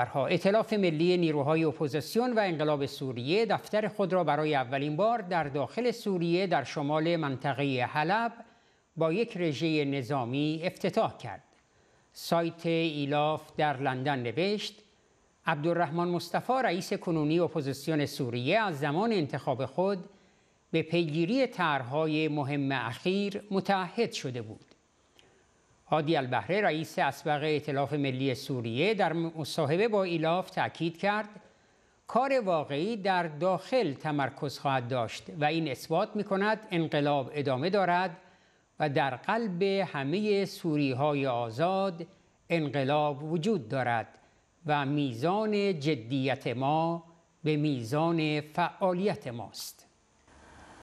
اطلاف ملی نیروهای اپوزیسیون و انقلاب سوریه دفتر خود را برای اولین بار در داخل سوریه در شمال منطقه حلب با یک رژه نظامی افتتاح کرد. سایت ایلاف در لندن نوشت عبدالرحمن مصطفی رئیس کنونی اپوزیسیون سوریه از زمان انتخاب خود به پیگیری طرحهای مهم اخیر متعهد شده بود. هادی البهره رئیس اسبق ائتلاف ملی سوریه در مصاحبه با ایلاف تاکید کرد کار واقعی در داخل تمرکز خواهد داشت و این اثبات می کند انقلاب ادامه دارد و در قلب همه سوری های آزاد انقلاب وجود دارد و میزان جدیت ما به میزان فعالیت ماست.